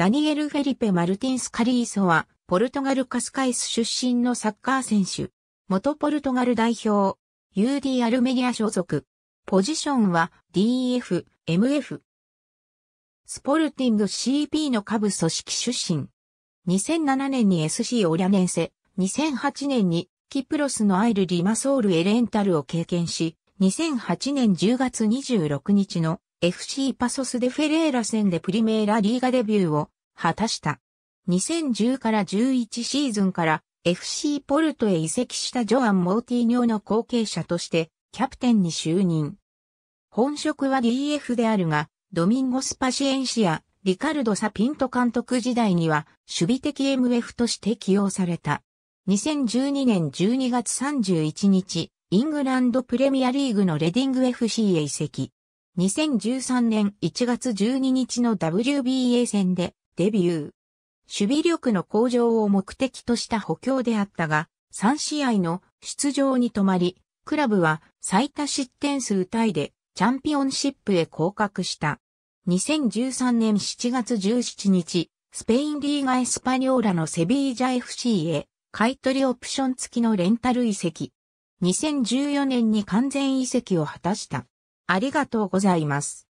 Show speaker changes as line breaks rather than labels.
ダニエル・フェリペ・マルティンス・カリーソは、ポルトガルカ
スカイス出身のサッカー選手。元ポルトガル代表。UD アルメニア所属。ポジションは DF、MF。スポルティング CP の下部組織出身。2007年に SC オリャネンセ。2008年にキプロスのアイル・リマソール・エレンタルを経験し、2008年10月26日の FC パソス・デ・フェレーラ戦でプリメーラリーガデビューを果たした。2010から11シーズンから FC ポルトへ移籍したジョアン・モーティーニョの後継者としてキャプテンに就任。本職は DF であるが、ドミンゴス・パシエンシア、リカルド・サピント監督時代には守備的 MF として起用された。2012年12月31日、イングランドプレミアリーグのレディング FC へ移籍。2013年1月12日の WBA 戦でデビュー。守備力の向上を目的とした補強であったが、3試合の出場に止まり、クラブは最多失点数タイでチャンピオンシップへ降格した。2013年7月17日、スペインリーガエスパニョーラのセビージャ FC へ買取オプション付きのレンタル移籍。2014年に完
全移籍を果たした。ありがとうございます。